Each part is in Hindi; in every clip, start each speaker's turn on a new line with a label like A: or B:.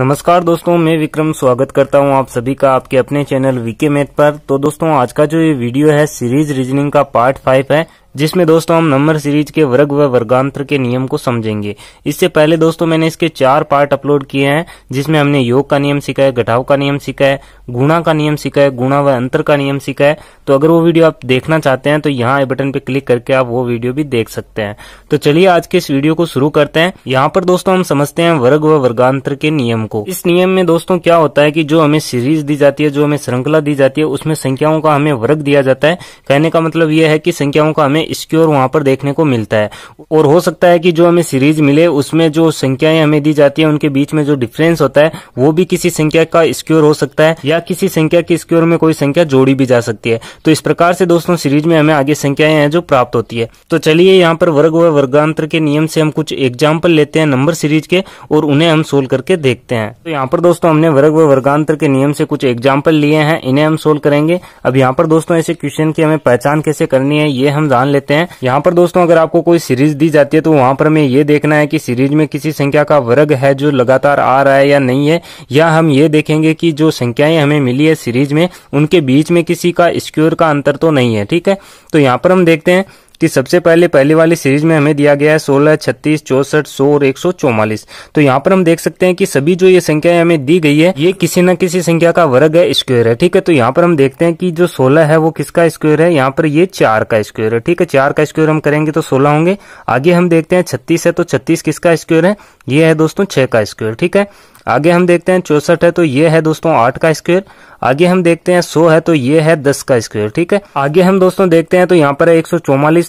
A: नमस्कार दोस्तों मैं विक्रम स्वागत करता हूं आप सभी का आपके अपने चैनल वीके मेथ पर तो दोस्तों आज का जो ये वीडियो है सीरीज रीजनिंग का पार्ट फाइव है जिसमें दोस्तों हम नंबर सीरीज के वर्ग व वर्गांतर के नियम को समझेंगे इससे पहले दोस्तों मैंने इसके चार पार्ट अपलोड किए हैं जिसमें हमने योग का नियम सीखा है घटाव का नियम सीखा है गुणा का नियम सीखा है गुणा व अंतर का नियम सीखा है तो अगर वो वीडियो आप देखना चाहते हैं तो यहाँ बटन पे क्लिक करके आप वो वीडियो भी देख सकते हैं तो चलिए आज के इस वीडियो को शुरू करते हैं यहाँ पर दोस्तों हम समझते हैं वर्ग व वर्गांतर के नियम को इस नियम में दोस्तों क्या होता है की जो हमें सीरीज दी जाती है जो हमें श्रृंखला दी जाती है उसमें संख्याओं का हमें वर्ग दिया जाता है कहने का मतलब यह है कि संख्याओं का हमें स्क्योर वहां पर देखने को मिलता है और हो सकता है कि जो हमें सीरीज मिले उसमें जो संख्याएं हमें दी जाती है उनके बीच में जो डिफरेंस होता है वो भी किसी संख्या का स्क्योर हो सकता है या किसी संख्या के स्क्योर में कोई संख्या जोड़ी भी जा सकती है तो इस प्रकार से दोस्तों सीरीज में हमें आगे संख्याएं हैं जो प्राप्त होती है तो चलिए यहाँ पर वर्ग व वर्गांतर के नियम से हम कुछ एग्जाम्पल लेते हैं नंबर सीरीज के और उन्हें हम सोल्व करके देखते हैं तो यहाँ पर दोस्तों हमने वर्ग व वर्गांतर के नियम से कुछ एग्जाम्पल लिए हैं इन्हें हम सोल्व करेंगे अब यहाँ पर दोस्तों ऐसे क्वेश्चन की हमें पहचान कैसे करनी है ये हम जान ले लेते हैं यहाँ पर दोस्तों अगर आपको कोई सीरीज दी जाती है तो वहां पर हमें ये देखना है कि सीरीज में किसी संख्या का वर्ग है जो लगातार आ रहा है या नहीं है या हम ये देखेंगे कि जो संख्याएं हमें मिली है सीरीज में उनके बीच में किसी का स्क्योर का अंतर तो नहीं है ठीक है तो यहाँ पर हम देखते हैं कि सबसे पहले पहले वाली सीरीज में हमें दिया गया है सोलह छत्तीस चौसठ सौ और एक सौ तो यहाँ पर हम देख सकते हैं कि सभी जो ये संख्याएं हमें दी गई है ये किसी न किसी संख्या का वर्ग है स्क्वेयर है ठीक है तो यहाँ पर हम देखते हैं कि जो सोलह है वो किसका स्क्वेयर है यहाँ पर ये चार का स्क्वेयर है ठीक है चार का स्क्वेयर हम करेंगे तो सोलह होंगे आगे हम देखते हैं छत्तीस है तो छत्तीस किसका स्क्वेयर है ये है दोस्तों छह का स्क्वेयर ठीक है आगे हम देखते हैं चौसठ है तो ये है दोस्तों आठ का स्क्वेयर आगे हम देखते हैं सौ है तो ये है दस का स्क्वेयर ठीक है आगे हम दोस्तों देखते हैं तो यहाँ पर है एक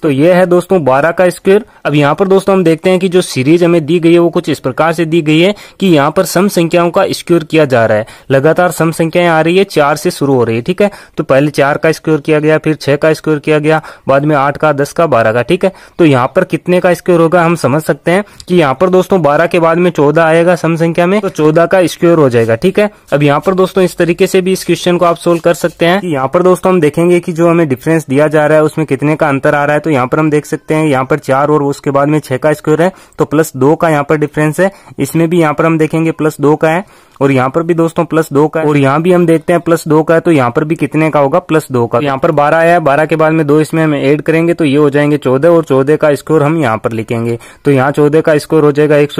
A: सीरीज तो ये है दोस्तों बारह का स्क्वेयर अब यहाँ पर दोस्तों हम देखते हैं कि जो सीरीज हमें दी गई है वो कुछ इस प्रकार से दी गई है कि यहाँ पर सम संख्याओं का स्क्योर किया जा रहा है लगातार सम संख्याएं आ रही है चार से शुरू हो रही है ठीक है तो पहले चार का स्क्योर किया गया फिर छह का स्क्योर किया गया बाद में आठ का दस का बारह का ठीक है तो यहाँ पर कितने का स्क्योर होगा हम समझ सकते हैं कि यहाँ पर दोस्तों बारह के बाद में चौदह आएगा सम संख्या में तो चौदह का स्क्योर हो जाएगा ठीक है अब यहाँ पर दोस्तों इस तरीके से भी इस क्वेश्चन को आप सोल्व कर सकते हैं यहाँ पर दोस्तों हम देखेंगे कि जो हमें डिफरेंस दिया जा रहा है उसमें कितने का अंतर आ रहा है तो तो यहाँ पर हम देख सकते हैं यहाँ पर चार और उसके बाद में छह का स्क्वायर है तो प्लस दो का यहाँ पर डिफरेंस है इसमें भी यहाँ पर हम देखेंगे प्लस दो का है और यहाँ पर भी दोस्तों प्लस दो का और यहाँ भी हम देखते हैं प्लस दो का है तो यहाँ पर भी कितने का होगा प्लस दो का तो यहाँ पर बारह आया है बारह के बाद में दो इसमें हम एड करेंगे तो ये हो जाएंगे चौदह और चौदह का स्कोर हम यहाँ पर लिखेंगे तो यहाँ चौदह का स्कोर हो जाएगा एक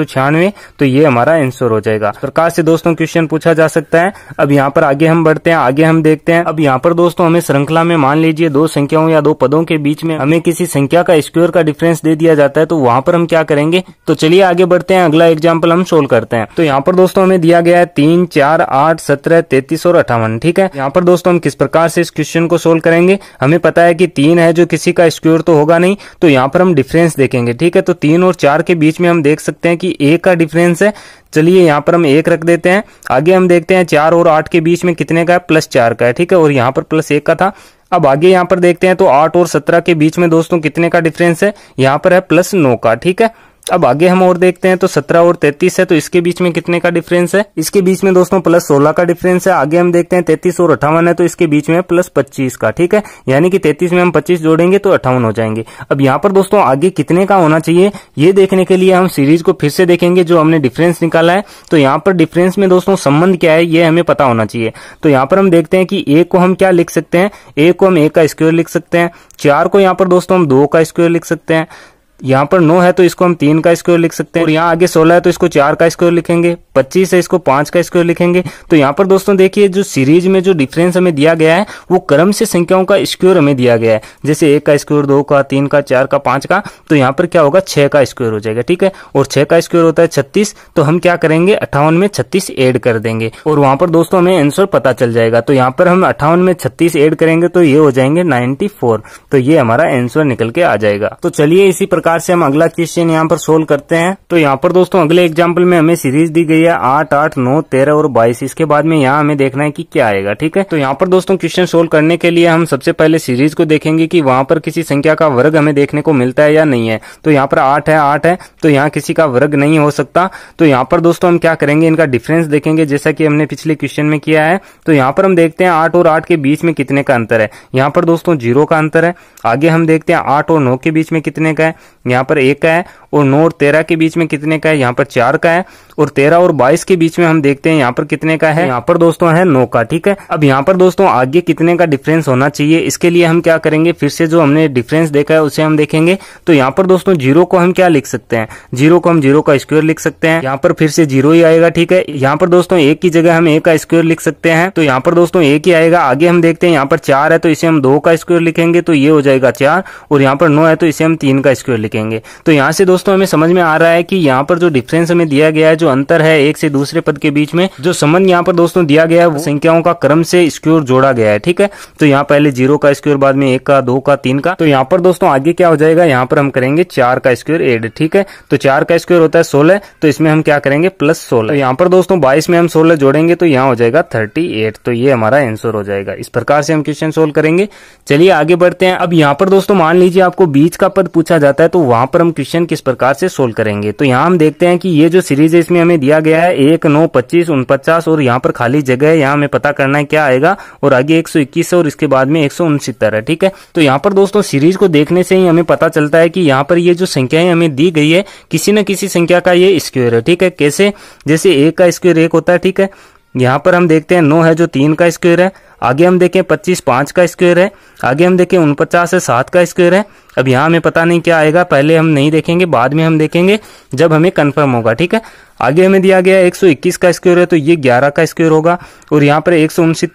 A: तो ये हमारा आंसर हो जाएगा प्रकार से दोस्तों क्वेश्चन पूछा जा सकता है अब यहाँ पर आगे हम बढ़ते हैं आगे हम देखते हैं अब यहाँ पर दोस्तों हमें श्रृंखला में मान लीजिए दो संख्याओं या दो पदों के बीच में हमें किसी संख्या का स्क्योर का डिफरेंस दे दिया जाता है तो वहाँ पर हम क्या करेंगे तो चलिए आगे बढ़ते हैं अगला एग्जाम्पल हम सोल्व करते हैं तो यहाँ पर दोस्तों हमें दिया गया है तीन चार आठ सत्रह तैतीस और अठावन ठीक है यहाँ पर दोस्तों हम किस प्रकार से इस क्वेश्चन को सोल्व करेंगे हमें पता है कि तीन है जो किसी का स्क्योर तो होगा नहीं तो यहाँ पर हम डिफरेंस देखेंगे ठीक है तो तीन और चार के बीच में हम देख सकते हैं कि एक का डिफरेंस है चलिए यहाँ पर हम एक रख देते हैं आगे हम देखते हैं चार और आठ के बीच में कितने का है प्लस चार का है ठीक है और यहाँ पर प्लस एक का था अब आगे यहाँ पर देखते हैं तो आठ और सत्रह के बीच में दोस्तों कितने का डिफरेंस है यहाँ पर है प्लस नौ का ठीक है अब आगे हम और देखते हैं तो सत्रह और तैतीस है तो इसके बीच में कितने का डिफरेंस है इसके बीच में दोस्तों प्लस सोलह का डिफरेंस है आगे हम देखते हैं तैतीस और अठावन है तो इसके बीच में प्लस पच्चीस का ठीक है यानी कि तैतीस में हम पच्चीस जोड़ेंगे तो अठावन हो जाएंगे अब यहाँ पर दोस्तों आगे कितने का होना चाहिए ये देखने के लिए हम सीरीज को फिर से देखेंगे जो हमने डिफरेंस निकाला है तो यहाँ पर डिफरेंस में दोस्तों संबंध क्या है ये हमें पता होना चाहिए तो यहाँ पर हम देखते हैं कि ए को हम क्या लिख सकते हैं ए को हम ए का स्क्वेयर लिख सकते हैं चार को यहाँ पर दोस्तों हम दो का स्क्वेयर लिख सकते हैं यहाँ पर नौ है तो इसको हम तीन का स्क्वायर लिख सकते हैं और यहाँ आगे सोलह है तो इसको चार का स्क्वायर लिखेंगे पच्चीस है इसको पांच का स्क्वायर लिखेंगे तो यहाँ पर दोस्तों देखिए जो सीरीज में जो डिफरेंस हमें दिया गया है वो क्रम से संख्याओं का स्क्वायर हमें दिया गया है जैसे एक का स्क्वायर दो का तीन का चार का पांच का तो यहाँ पर क्या होगा छह का स्क्वायर हो जाएगा ठीक है और छह का स्क्वायर होता है छत्तीस तो हम क्या करेंगे अट्ठावन में छत्तीस एड कर देंगे और वहां पर दोस्तों हमें आंसर पता चल जाएगा तो यहाँ पर हम अट्ठावन में छत्तीस एड करेंगे तो ये हो जाएंगे नाइन्टी तो ये हमारा आंसर निकल के आ जाएगा तो चलिए इसी प्रकार से हम अगला क्वेश्चन यहाँ पर सोल्व करते हैं तो यहाँ पर दोस्तों अगले एग्जाम्पल में हमें सीरीज दी गई है आठ आठ नौ तेरह और बाईस इसके बाद में यहाँ हमें देखना है कि क्या आएगा ठीक है तो यहाँ पर दोस्तों क्वेश्चन सोल्व करने के लिए हम सबसे पहले सीरीज को देखेंगे कि वहां पर किसी संख्या का वर्ग हमें देखने को मिलता है या नहीं है तो यहाँ पर आठ है आठ है तो यहाँ किसी का वर्ग नहीं हो सकता तो यहाँ पर दोस्तों हम क्या करेंगे इनका डिफरेंस देखेंगे जैसा कि हमने पिछले क्वेश्चन में किया है तो यहाँ पर हम देखते हैं आठ और आठ के बीच में कितने का अंतर है यहाँ पर दोस्तों जीरो का अंतर है आगे हम देखते हैं आठ और नौ के बीच में कितने का है यहाँ पर एक का है और नौ और तेरह के बीच में कितने का है यहाँ पर चार का है और तेरह और और बाईस के बीच में हम देखते हैं यहाँ पर कितने का है यहाँ पर दोस्तों है नौ का ठीक है अब यहाँ पर दोस्तों आगे कितने का डिफरेंस होना चाहिए इसके लिए हम क्या करेंगे फिर से जो हमने डिफरेंस देखा है उसे हम देखेंगे तो यहाँ पर दोस्तों जीरो को हम क्या लिख सकते हैं जीरो को हम जीरो का स्क्वेयर लिख सकते हैं यहाँ पर फिर से जीरो ही आएगा ठीक है यहाँ पर दोस्तों एक की जगह हम एक का स्क्वेयर लिख सकते हैं तो यहाँ पर दोस्तों एक ही आएगा आगे हम देखते हैं यहाँ पर चार है तो इसे हम दो का स्क्वेयर लिखेंगे तो ये हो जाएगा चार और यहाँ पर नौ है तो इसे हम तीन का स्क्वेयर लिखेंगे तो यहाँ से दोस्तों हमें समझ में आ रहा है कि यहाँ पर जो डिफरेंस हमें दिया गया है जो अंतर है है एक से दूसरे पद के बीच में जो संबंध यहाँ पर दोस्तों दिया गया है संख्याओं का क्रम से स्क्योर जोड़ा गया है ठीक है तो यहाँ पहले जीरो का स्क्योर बाद में एक का दो का तीन का तो यहाँ पर दोस्तों आगे क्या हो जाएगा यहाँ पर हम करेंगे चार का स्क्योर एड ठीक है तो चार का स्क्योर होता है सोलह तो इसमें हम क्या करेंगे प्लस सोलह तो यहाँ पर दोस्तों बाईस में हम सोलह जोड़ेंगे तो यहाँ हो जाएगा थर्टी तो ये हमारा एंसर हो जाएगा इस प्रकार से हम क्वेश्चन सोल्व करेंगे चलिए आगे बढ़ते हैं अब यहाँ पर दोस्तों मान लीजिए आपको बीच का पद पूछा जाता है तो वहां पर हम क्वेश्चन किस प्रकार से सोल्व करेंगे तो यहाँ हम देखते हैं कि ये जो सीरीज है इसमें हमें दिया गया गया है एक नौ पच्चीस उनपचास और यहाँ पर खाली जगह है यहाँ हमें पता करना है क्या आएगा और आगे एक सौ इक्कीस और इसके बाद में एक सौ उनसितर है ठीक है तो यहाँ पर दोस्तों सीरीज को देखने से ही हमें पता चलता है कि यहाँ पर ये जो संख्याएं हमें दी गई है किसी न किसी संख्या का ये स्क्वेयर है ठीक है कैसे जैसे एक का स्क्वेयर एक होता है ठीक है यहाँ पर हम देखते हैं नौ है जो तीन का स्क्वेयर है आगे हम देखें पच्चीस पांच का स्क्वेयर है आगे हम देखें उनपचास है सात का स्क्वेयर है अब यहाँ हमें पता नहीं क्या आएगा पहले हम नहीं देखेंगे बाद में हम देखेंगे जब हमें कन्फर्म होगा ठीक है आगे हमें दिया गया 121 का स्क्वायर है तो ये 11 का स्क्वायर होगा और यहाँ पर एक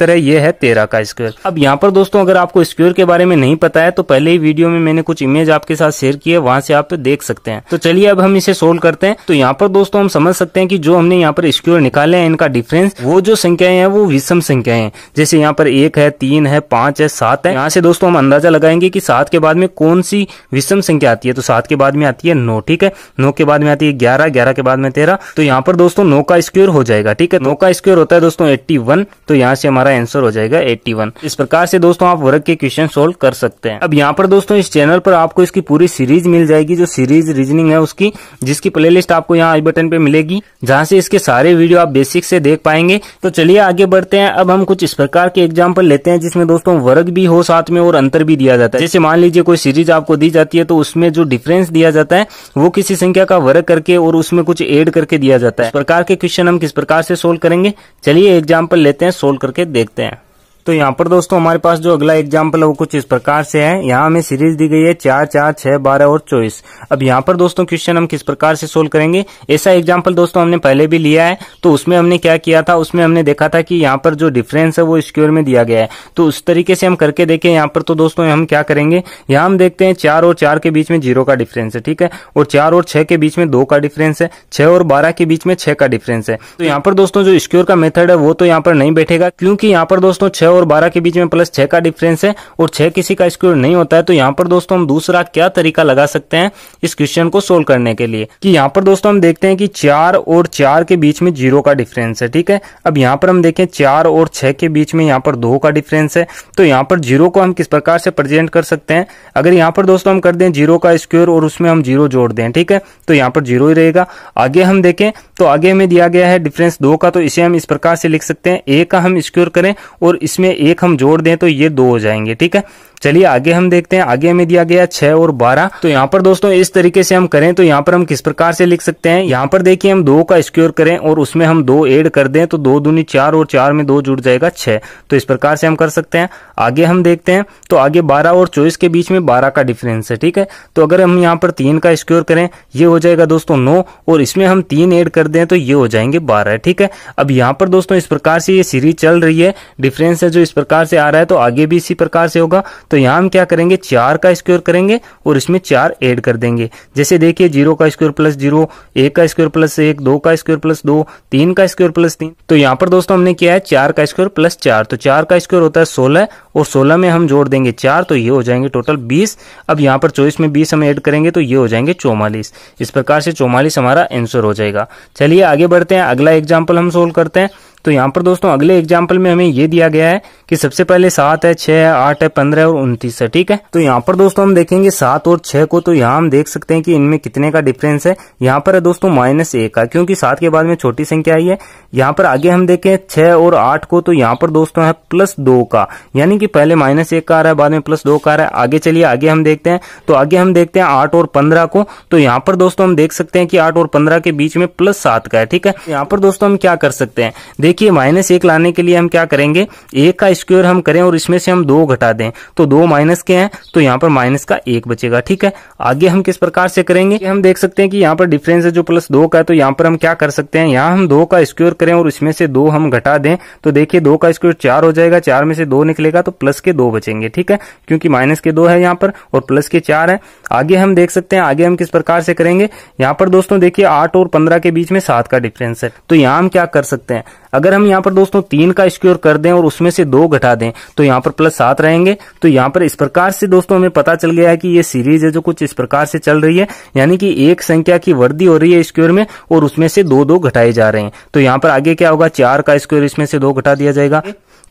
A: है ये है 13 का स्क्वायर अब यहाँ पर दोस्तों अगर आपको स्क्वायर के बारे में नहीं पता है तो पहले ही वीडियो में मैंने कुछ इमेज आपके साथ शेयर की है वहां से आप देख सकते हैं तो चलिए अब हम इसे सोल्व करते हैं तो यहाँ पर दोस्तों हम समझ सकते हैं कि जो हमने यहाँ पर स्क्योर निकाले हैं इनका डिफरेंस वो जो संख्याएं हैं वो विषम संख्याएं हैं जैसे यहाँ पर एक है तीन है पांच है सात है यहाँ से दोस्तों हम अंदाजा लगाएंगे कि सात के बाद में कौन सी विषम संख्या आती है तो सात के बाद में आती है नौ ठीक है नौ के बाद में आती है ग्यारह ग्यारह के बाद में तेरह तो यहाँ पर दोस्तों नो का स्क्वेयर हो जाएगा ठीक है नो का स्क्वेयर होता है दोस्तों एट्टी वन तो यहाँ से हमारा आंसर हो जाएगा एट्टी वन इस प्रकार से दोस्तों आप वर्ग के क्वेश्चन सोल्व कर सकते हैं अब यहाँ पर दोस्तों इस चैनल पर आपको इसकी पूरी सीरीज मिल जाएगी जो सीरीज रीजनिंग है उसकी जिसकी प्ले आपको यहाँ आई बटन पे मिलेगी जहाँ से इसके सारे वीडियो आप बेसिक से देख पाएंगे तो चलिए आगे बढ़ते हैं अब हम कुछ इस प्रकार के एग्जाम्पल लेते हैं जिसमें दोस्तों वर्ग भी हो साथ में और अंतर भी दिया जाता है जैसे मान लीजिए कोई सीरीज आपको दी जाती है तो उसमें जो डिफरेंस दिया जाता है वो किसी संख्या का वर्ग करके और उसमें कुछ एड करके दिया जाता है इस प्रकार के क्वेश्चन हम किस प्रकार से सोल्व करेंगे चलिए एग्जाम्पल लेते हैं सोल्व करके देखते हैं तो यहाँ पर दोस्तों हमारे पास जो अगला एग्जाम्पल है वो कुछ इस प्रकार से है यहाँ हमें सीरीज दी गई है चार चार छह बारह और चौबीस अब यहाँ पर दोस्तों क्वेश्चन हम किस प्रकार से सोल्व करेंगे ऐसा एग्जाम्पल दोस्तों हमने पहले भी लिया है तो उसमें हमने क्या किया था उसमें हमने देखा था कि यहाँ पर जो डिफरेंस है वो स्क्योर में दिया गया है तो उस तरीके से हम करके देखें यहाँ पर तो दोस्तों हम क्या करेंगे यहाँ हम देखते हैं चार और चार के बीच में जीरो का डिफरेंस है ठीक है और चार और छह के बीच में दो का डिफरेंस है छह और बारह के बीच में छह का डिफरेंस है तो यहाँ पर दोस्तों जो स्क्योर का मेथड है वो तो यहाँ पर नहीं बैठेगा क्योंकि यहाँ पर दोस्तों छह और बारह के बीच में प्लस छह का डिफरेंस है और छह किसी का स्क्वायर नहीं होता है तो यहाँ पर दोस्तों हम दूसरा क्या तरीका लगा सकते हैं इस क्वेश्चन को सोल्व करने के लिए कि यहाँ पर दोस्तों हम देखते हैं कि चार और चार के बीच में जीरो का डिफरेंस है ठीक है अब यहाँ पर हम देखें चार और छह के बीच में यहाँ पर दो का डिफरेंस है तो यहाँ पर जीरो को हम किस प्रकार से प्रेजेंट कर सकते हैं अगर यहाँ पर दोस्तों हम कर दें जीरो का स्क्वायर और उसमें हम जीरो जोड़ दें ठीक है तो यहाँ पर जीरो ही रहेगा आगे हम देखें तो आगे हमें दिया गया है डिफरेंस दो का तो इसे हम इस प्रकार से लिख सकते हैं ए का हम स्क्योर करें और इसमें में एक हम जोड़ दें तो ये दो हो जाएंगे ठीक है चलिए आगे हम देखते हैं आगे हमें दिया गया छह और बारह तो यहाँ पर दोस्तों इस तरीके से हम करें तो यहाँ पर हम किस प्रकार से लिख सकते हैं यहाँ पर देखिए हम दो का स्क्योर करें और उसमें हम दो एड कर दें तो दो दूनी चार और चार में दो जुड़ जाएगा छह तो इस प्रकार से हम कर सकते हैं आगे हम देखते हैं तो आगे बारह और चौबीस के बीच में बारह का डिफरेंस है ठीक है तो अगर हम यहाँ पर तीन का स्क्योर करें ये हो जाएगा दोस्तों नौ और इसमें हम तीन एड कर दें तो ये हो जाएंगे बारह ठीक है अब यहाँ पर दोस्तों इस प्रकार से ये सीरीज चल रही है डिफरेंस है जो इस प्रकार से आ रहा है तो आगे भी इसी प्रकार से होगा तो तो यहाँ हम क्या करेंगे चार का स्क्वायर करेंगे और इसमें चार ऐड कर देंगे जैसे देखिए जीरो का स्क्वायर प्लस जीरो एक का स्क्वायर प्लस एक दो का स्क्वायर प्लस दो तीन का स्क्वायर प्लस तीन तो यहाँ पर दोस्तों हमने किया है चार का स्क्वायर प्लस चार तो चार का स्क्वायर होता है सोलह और सोलह में हम जोड़ देंगे चार तो ये हो जाएंगे टोटल बीस अब यहाँ पर चौबीस में बीस हम ऐड करेंगे तो ये हो जाएंगे चौवालीस इस प्रकार से चौवालीस हमारा आंसर हो जाएगा चलिए आगे बढ़ते हैं अगला एग्जाम्पल हम सोल्व करते हैं तो यहाँ पर दोस्तों अगले एग्जाम्पल में हमें ये दिया गया है कि सबसे पहले सात है छह है आठ है पंद्रह और उन्तीस है ठीक है तो यहाँ पर दोस्तों हम देखेंगे सात और छह को तो यहाँ हम देख सकते हैं कि इनमें कितने का डिफरेंस है यहाँ पर है दोस्तों माइनस एक का क्योंकि सात के बाद में छोटी संख्या आई है यहाँ पर आगे हम देखें छह और आठ को तो यहाँ पर दोस्तों है प्लस दो का यानी कि पहले माइनस एक का आ रहा है बाद में प्लस दो का आ रहा है आगे चलिए आगे हम देखते हैं तो आगे हम देखते हैं आठ और पंद्रह को तो यहाँ पर दोस्तों हम देख सकते हैं कि आठ और पंद्रह के बीच में प्लस सात का है ठीक है यहाँ पर दोस्तों हम क्या कर सकते हैं देखिए माइनस एक लाने के लिए हम क्या करेंगे एक का स्क्वेयर हम करें और इसमें से हम दो घटा दें तो दो माइनस के हैं तो यहाँ पर माइनस का एक बचेगा ठीक है आगे हम किस प्रकार से करेंगे हम देख सकते हैं कि यहाँ पर डिफरेंस है जो प्लस दो का है तो यहाँ पर हम क्या कर सकते हैं यहाँ हम दो का स्क्वेयर करें और इसमें से दो हम घटा दें तो देखिए दो का स्क्वेयर चार हो जाएगा चार में से दो निकलेगा तो प्लस के दो बचेंगे ठीक है क्योंकि माइनस के दो है यहाँ पर और प्लस के चार है आगे हम देख सकते हैं आगे हम किस प्रकार से करेंगे यहाँ पर दोस्तों देखिए आठ और पंद्रह के बीच में सात का डिफरेंस है तो यहाँ हम क्या कर सकते हैं अगर हम यहाँ पर दोस्तों तीन का स्क्योर कर दें और उसमें से दो घटा दें तो यहाँ पर प्लस सात रहेंगे तो यहाँ पर इस प्रकार से दोस्तों हमें पता चल गया है कि ये सीरीज है जो कुछ इस प्रकार से चल रही है यानी कि एक संख्या की वृद्धि हो रही है स्क्वेयर में और उसमें से दो दो घटाए जा रहे हैं तो यहाँ पर आगे क्या होगा चार का स्क्वेयर इसमें से दो घटा दिया जाएगा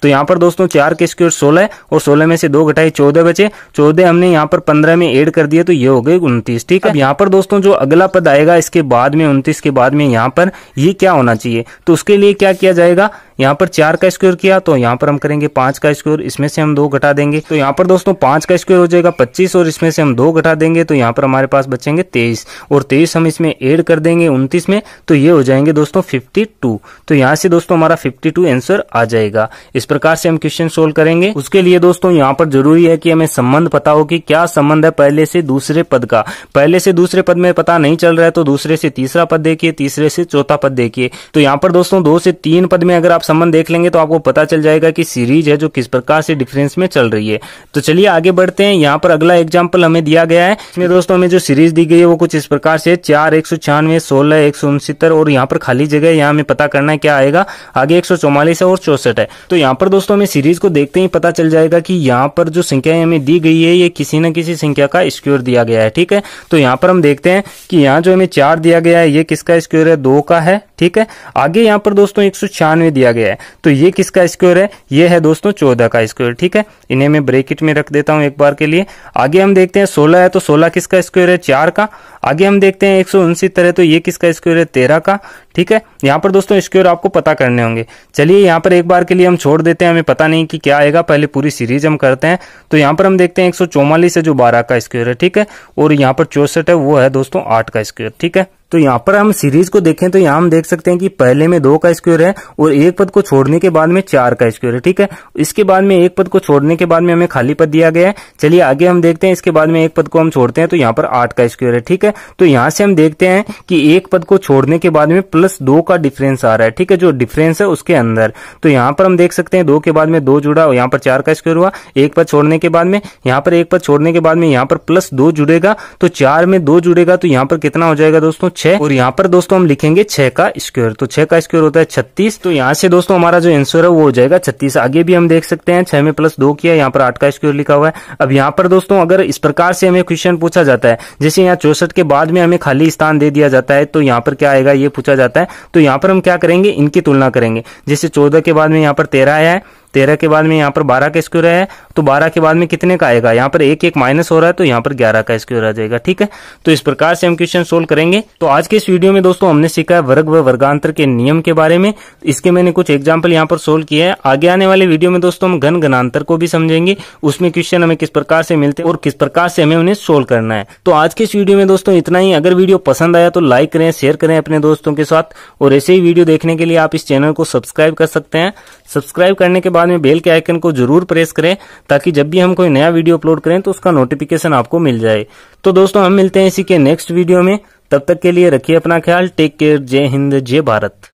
A: तो यहाँ पर दोस्तों चार के स्क्योर सोलह और सोलह में से दो घटाए चौदह बचे चौदह हमने यहाँ पर पंद्रह में एड कर दिया तो ये हो गए उन्तीस ठीक है यहाँ पर दोस्तों जो अगला पद आएगा इसके बाद में उन्तीस के बाद में यहाँ पर ये क्या होना चाहिए तो उसके लिए क्या किया जाएगा यहाँ पर चार का स्क्वायर किया तो यहाँ पर हम करेंगे पांच का स्क्वायर इसमें से हम दो घटा देंगे तो यहाँ पर दोस्तों पांच का स्क्वायर हो जाएगा पच्चीस और इसमें से हम दो घटा देंगे तो यहाँ पर हमारे पास बचेंगे तेईस और तेईस हम इसमें एड कर देंगे उन्तीस में तो ये हो जाएंगे दोस्तों फिफ्टी तो यहाँ से दोस्तों हमारा फिफ्टी आंसर आ जाएगा इस इस प्रकार से हम क्वेश्चन सोल्व करेंगे उसके लिए दोस्तों यहाँ पर जरूरी है कि हमें संबंध पता हो कि क्या संबंध है पहले से दूसरे पद का पहले से दूसरे पद में पता नहीं चल रहा है तो दूसरे से तीसरा पद देखिए तीसरे से चौथा पद देखिए तो यहाँ पर दोस्तों दो से तीन पद में अगर आप संबंध देख लेंगे तो आपको पता चल जाएगा की सीरीज है जो किस प्रकार से डिफरेंस में चल रही है तो चलिए आगे बढ़ते हैं यहाँ पर अगला एग्जाम्पल हमें दिया गया है इसमें दोस्तों हमें जो सीरीज दी गई है वो कुछ इस प्रकार से चार एक सौ छियानवे सोलह एक सौ उनसत्तर और यहाँ पर खाली जगह यहाँ हमें पता करना है क्या आएगा आगे एक सौ चौवालीस है और चौसठ है तो यहाँ यहाँ पर दोस्तों हमें सीरीज को देखते ही पता चल जाएगा कि यहाँ पर जो संख्या हमें दी गई है ये किसी न किसी संख्या का स्क्योर दिया गया है ठीक है तो यहाँ पर हम देखते हैं कि यहाँ जो हमें चार दिया गया है ये किसका स्क्योर है दो का है ठीक है आगे यहाँ पर दोस्तों एक दिया गया है तो ये किसका स्क्योर है ये है दोस्तों चौदह का स्क्योर ठीक है इन्हें मैं ब्रेकिट में रख देता हूँ एक बार के लिए आगे हम देखते हैं सोलह है तो सोलह किसका स्क्योर है चार का आगे हम देखते हैं एक तरह तो ये किसका स्क्वेयर है तेरह का ठीक है यहाँ पर दोस्तों स्क्वेयर आपको पता करने होंगे चलिए यहाँ पर एक बार के लिए हम छोड़ देते हैं हमें पता नहीं कि क्या आएगा पहले पूरी सीरीज हम करते हैं तो यहाँ पर हम देखते हैं एक है जो बारह का स्क्वायर है ठीक है और यहाँ पर चौसठ है वो है दोस्तों आठ का स्क्वेयर ठीक है तो यहाँ पर हम सीरीज को देखें तो यहाँ हम देख सकते हैं कि पहले में दो का स्क्वायर है और एक पद को छोड़ने के बाद में चार का स्क्वायर है ठीक है इसके बाद में एक पद को छोड़ने के बाद में हमें खाली पद दिया गया है चलिए आगे हम देखते हैं इसके बाद में एक पद को हम छोड़ते हैं तो यहाँ पर आठ का स्क्वायर है ठीक है तो यहाँ से हम देखते हैं कि एक पद को छोड़ने के बाद में प्लस दो का डिफरेंस आ रहा है ठीक है जो डिफरेंस है उसके अंदर तो यहाँ पर हम देख सकते हैं दो के बाद में दो जुड़ा यहाँ पर चार का स्क्वायर हुआ एक पद छोड़ने के बाद में यहाँ पर एक पद छोड़ने के बाद में यहाँ पर प्लस दो जुड़ेगा तो चार में दो जुड़ेगा तो यहाँ पर कितना हो जाएगा दोस्तों छह और यहाँ पर दोस्तों हम लिखेंगे छह का स्क्वायर तो छह का स्क्वायर होता है छत्तीस तो यहाँ से दोस्तों हमारा जो आंसर है वो हो जाएगा छत्तीस आगे भी हम देख सकते हैं छह में प्लस दो किया यहाँ पर आठ का स्क्वायर लिखा हुआ है अब यहाँ पर दोस्तों अगर इस प्रकार से हमें क्वेश्चन पूछा जाता है जैसे यहाँ चौसठ के बाद में हमें खाली स्थान दे दिया जाता है तो यहाँ पर क्या आएगा ये पूछा जाता है तो यहाँ पर हम क्या करेंगे इनकी तुलना करेंगे जैसे चौदह के बाद में यहाँ पर तेरह आया है तेरह के बाद में यहाँ पर बारह का स्क्वायर है तो बारह के बाद में कितने का आएगा यहाँ पर एक एक माइनस हो रहा है तो यहाँ पर ग्यारह का स्क्वायर आ जाएगा ठीक है तो इस प्रकार से हम क्वेश्चन सोल्व करेंगे तो आज के इस वीडियो में दोस्तों हमने सीखा है वर्ग व वर्गांतर के नियम के बारे में इसके मैंने कुछ एग्जाम्पल यहाँ पर सोल्व किया है आगे आने वाले वीडियो में दोस्तों हम घन घनांतर को भी समझेंगे उसमें क्वेश्चन हमें किस प्रकार से मिलते हैं और किस प्रकार से हमें उन्हें सोल्व करना है तो आज के इस वीडियो में दोस्तों इतना ही अगर वीडियो पसंद आया तो लाइक करें शेयर करें अपने दोस्तों के साथ और ऐसे ही वीडियो देखने के लिए आप इस चैनल को सब्सक्राइब कर सकते हैं सब्सक्राइब करने के बाद बाद में बेल के आइकन को जरूर प्रेस करें ताकि जब भी हम कोई नया वीडियो अपलोड करें तो उसका नोटिफिकेशन आपको मिल जाए तो दोस्तों हम मिलते हैं इसी के नेक्स्ट वीडियो में तब तक के लिए रखिए अपना ख्याल टेक केयर जय हिंद जय भारत